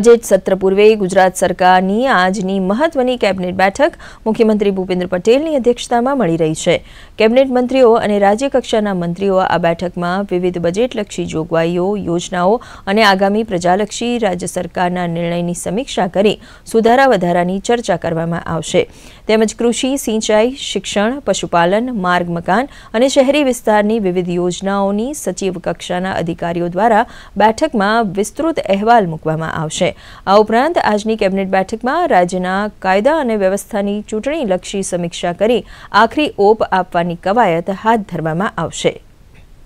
budget સત્ર પૂર્વે ગુજરાત સરકારની આજની મહત્વની કેબિનેટ બેઠક મુખ્યમંત્રી ભૂપેન્દ્ર પટેલની અધ્યક્ષતામાં મળી રહી છે કેબિનેટ મંત્રીઓ અને રાજ્ય કક્ષાના મંત્રીઓ આ બેઠકમાં વિવિધ બજેટલક્ષી જોગવાઈઓ યોજનાઓ અને આગામી પ્રજાલક્ષી રાજ્ય સરકારના નિર્ણયની સમીક્ષા કરી સુધારા વધારાની ચર્ચા કરવામાં આવશે તેમજ કૃષિ સિંચાઈ શિક્ષણ પશુપાલન માર્ગ મકાન અને શહેરી વિસ્તારની વિવિધ યોજનાઓની સચિવ કક્ષાના અધિકારીઓ દ્વારા બેઠકમાં વિસ્તૃત અહેવાલ મૂકવામાં આવશે છે આ ઉપરાંત આજની કેબિનેટ બેઠકમાં રાજ્યના કાયદા અને વ્યવસ્થાની ચૂંટણીલક્ષી સમીક્ષા કરી આખરી ઓપ આપવાની કવાયત હાથ ધરવામાં આવશે